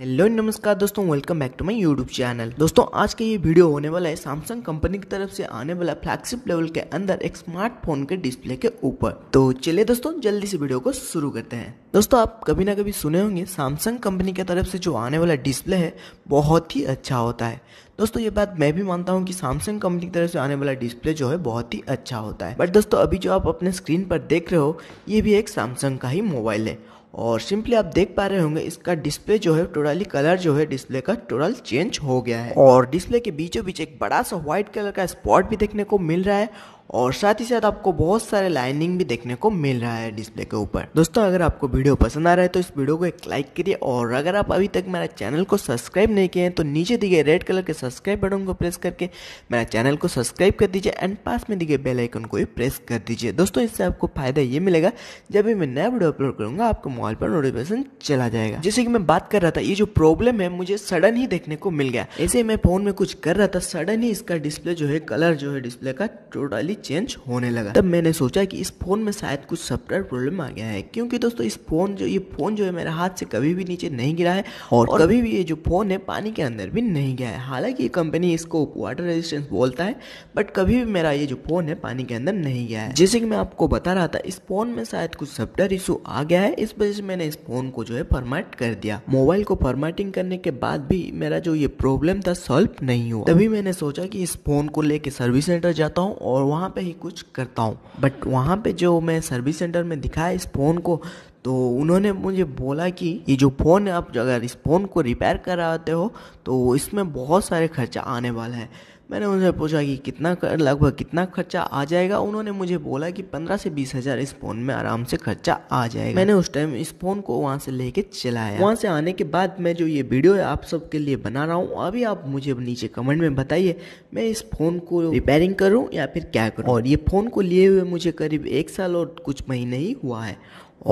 hello नमस्कार दोस्तों welcome back to my YouTube channel दोस्तों आज का ये वीडियो होने वाला है सैमसंग कंपनी की तरफ से आने वाला फ्लैगशिप लेवल के अंदर एक स्मार्टफोन के डिस्प्ले के ऊपर तो चलिए दोस्तों जल्दी से वीडियो को शुरू करते हैं दोस्तों आप कभी ना कभी सुने होंगे सैमसंग कंपनी की तरफ से जो आने वाला डिस्प्ले है बहुत ही अच्छा होता है दोस्तों ये बात मैं भी मानता हूँ कि सैमसंग कंपनी की तरफ से आने वाला डिस्प्ले जो है बहुत ही अच्छा होता है बट दोस्तों अभी जो आप अपने स्क्रीन पर देख रहे हो ये भी एक सैमसंग का ही मोबाइल है और सिंपली आप देख पा रहे होंगे इसका डिस्प्ले जो है टोटली कलर जो है डिस्प्ले का टोटल चेंज हो गया है और डिस्प्ले के बीचों बीच एक बड़ा सा व्हाइट कलर का स्पॉट भी देखने को मिल रहा है और साथ ही साथ आपको बहुत सारे लाइनिंग भी देखने को मिल रहा है डिस्प्ले के ऊपर दोस्तों अगर आपको वीडियो पसंद आ रहा है तो इस वीडियो को एक लाइक करिए और अगर आप अभी तक मेरा चैनल को सब्सक्राइब नहीं किए हैं तो नीचे दिए गए रेड कलर के सब्सक्राइब बटन को प्रेस करके मेरा चैनल को सब्सक्राइब कर दीजिए एंड पास में दिए गए बेलाइकन को भी प्रेस कर दीजिए दोस्तों इससे आपको फायदा ये मिलेगा जब भी मैं नया वीडियो अपलोड करूंगा आपको मोबाइल पर नोटिफिकेशन चला जाएगा जैसे कि मैं बात कर रहा था ये जो प्रॉब्लम है मुझे सडन ही देखने को मिल गया ऐसे मैं फ़ोन में कुछ कर रहा था सडन ही इसका डिस्प्ले जो है कलर जो है डिस्प्ले का टोटली चेंज होने लगा तब मैंने सोचा कि इस फ़ोन में शायद कुछ सॉफ्टवेयर प्रॉब्लम आ गया है क्योंकि दोस्तों इस फ़ोन जो ये फ़ोन जो है मेरे हाथ से कभी भी नीचे नहीं गिरा है और, और कभी भी ये जो फ़ोन है पानी के अंदर भी नहीं गया है हालांकि ये कंपनी इसको वाटर रेजिस्टेंस बोलता है बट कभी भी मेरा ये जो फ़ोन है पानी के अंदर नहीं गया है जैसे कि मैं आपको बता रहा था इस फ़ोन में शायद कुछ सॉफ्टवेयर इशू आ गया है इस वजह से मैंने इस फ़ोन को जो है फॉर्मेट कर दिया मोबाइल को फॉर्मेटिंग करने के बाद भी मेरा जो ये प्रॉब्लम था सॉल्व नहीं हुआ तभी मैंने सोचा कि इस फ़ोन को लेके सर्विस सेंटर जाता हूँ और वहाँ वहाँ पे ही कुछ करता हूँ बट वहाँ पे जो मैं सर्विस सेंटर में दिखाया इस फ़ोन को तो उन्होंने मुझे बोला कि ये जो फ़ोन है आप अगर इस फ़ोन को रिपेयर कराते हो तो इसमें बहुत सारे खर्चा आने वाला है मैंने उनसे पूछा कि कितना लगभग कितना खर्चा आ जाएगा उन्होंने मुझे बोला कि पंद्रह से बीस हज़ार इस फ़ोन में आराम से खर्चा आ जाएगा मैंने उस टाइम इस फ़ोन को वहाँ से लेके चलाया वहाँ से आने के बाद मैं जो ये वीडियो है आप सबके लिए बना रहा हूँ अभी आप मुझे नीचे कमेंट में बताइए मैं इस फ़ोन को रिपेयरिंग करूँ या फिर क्या करूँ और ये फ़ोन को लिए हुए मुझे करीब एक साल और कुछ महीने ही हुआ है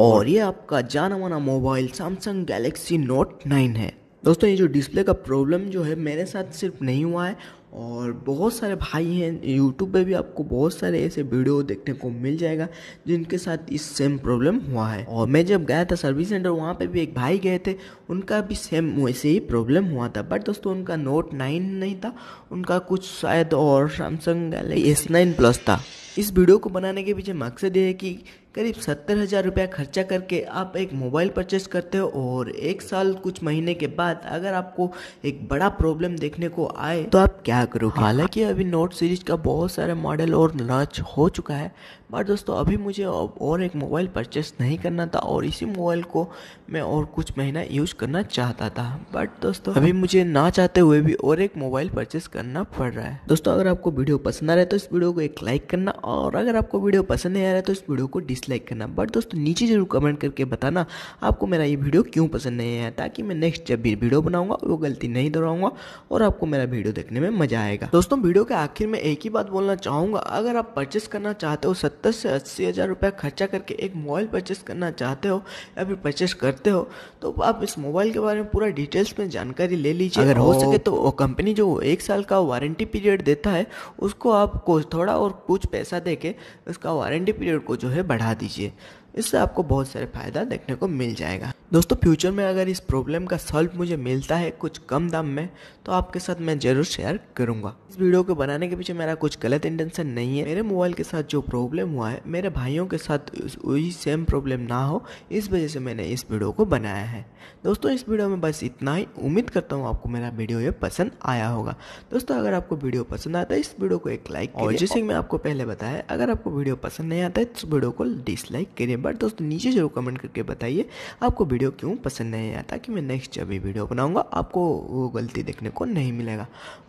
और ये आपका जाना माना mobile Samsung Galaxy Note nine है दोस्तों ये जो डिस्प्ले का प्रॉब्लम जो है मेरे साथ सिर्फ नहीं हुआ है और बहुत सारे भाई हैं यूट्यूब पे भी आपको बहुत सारे ऐसे वीडियो देखने को मिल जाएगा जिनके साथ इस सेम प्रॉब्लम हुआ है और मैं जब गया था सर्विस सेंटर वहाँ पे भी एक भाई गए थे उनका भी सेम वैसे ही प्रॉब्लम हुआ था बट दोस्तों उनका नोट नाइन नहीं था उनका कुछ शायद और Samsung Galaxy S nine plus था इस वीडियो को बनाने के पीछे मकसद ये है कि करीब सत्तर हज़ार रुपया खर्चा करके आप एक मोबाइल परचेस करते हो और एक साल कुछ महीने के बाद अगर आपको एक बड़ा प्रॉब्लम देखने को आए तो आप क्या करोगे हालांकि अभी नोट सीरीज का बहुत सारे मॉडल और लॉन्च हो चुका है बट दोस्तों अभी मुझे और एक मोबाइल परचेस नहीं करना था और इसी मोबाइल को मैं और कुछ महीना यूज़ करना चाहता था बट दोस्तों अभी मुझे ना चाहते हुए भी और एक मोबाइल परचेस करना पड़ रहा है दोस्तों अगर आपको वीडियो पसंद आ रहा है तो इस वीडियो को एक लाइक करना और अगर आपको वीडियो पसंद नहीं आ रहा है तो इस वीडियो को डिस डिसलाइक करना बट दोस्तों नीचे जरूर कमेंट करके बताना आपको मेरा ये वीडियो क्यों पसंद नहीं आया ताकि मैं नेक्स्ट जब भी वीडियो बनाऊंगा वो गलती नहीं दोहराऊंगा और आपको मेरा वीडियो देखने में मजा आएगा दोस्तों वीडियो के आखिर में एक ही बात बोलना चाहूंगा अगर आप परचेस करना चाहते हो सत्तर से अस्सी हज़ार रुपया खर्चा करके एक मोबाइल परचेस करना चाहते हो या फिर परचेस करते हो तो आप इस मोबाइल के बारे में पूरा डिटेल्स में जानकारी ले लीजिए अगर हो सके तो वो कंपनी जो एक साल का वारंटी पीरियड देता है उसको आपको थोड़ा और कुछ पैसा दे के उसका वारंटी पीरियड को जो है बढ़ा दीजिए इससे आपको बहुत सारे फ़ायदा देखने को मिल जाएगा दोस्तों फ्यूचर में अगर इस प्रॉब्लम का सॉल्व मुझे मिलता है कुछ कम दाम में तो आपके साथ मैं ज़रूर शेयर करूंगा इस वीडियो को बनाने के पीछे मेरा कुछ गलत इंटेंशन नहीं है मेरे मोबाइल के साथ जो प्रॉब्लम हुआ है मेरे भाइयों के साथ वही सेम प्रॉब्लम ना हो इस वजह से मैंने इस वीडियो को बनाया है दोस्तों इस वीडियो में बस इतना ही उम्मीद करता हूँ आपको मेरा वीडियो ये पसंद आया होगा दोस्तों अगर आपको वीडियो पसंद आता है इस वीडियो को एक लाइक और जैसे मैं आपको पहले बताया अगर आपको वीडियो पसंद नहीं आता है तो वीडियो को डिसलाइक करिए बार दोस्तों नीचे जरूर कमेंट करके बताइए आपको वीडियो क्यों पसंद नहीं आया ताकि मैं नेक्स्ट जब भी वीडियो बनाऊंगा आपको वो गलती देखने को नहीं मिलेगा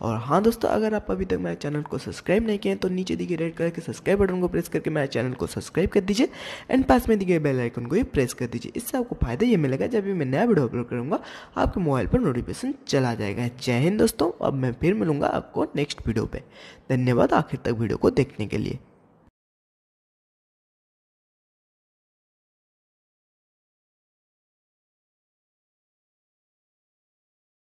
और हाँ दोस्तों अगर आप अभी तक मेरे चैनल को सब्सक्राइब नहीं किए तो नीचे दी रेड कलर के सब्सक्राइब बटन को प्रेस करके मेरे चैनल को सब्सक्राइब कर दीजिए एंड पास में दी गई बेल आइकन को भी प्रेस कर दीजिए इससे आपको फायदा ये मिलेगा जब भी मैं नया वीडियो अपलोड करूँगा आपके मोबाइल पर नोटिफिकेशन चला जाएगा जय हिंद दोस्तों अब मैं फिर मिलूंगा आपको नेक्स्ट वीडियो पर धन्यवाद आखिर तक वीडियो को देखने के लिए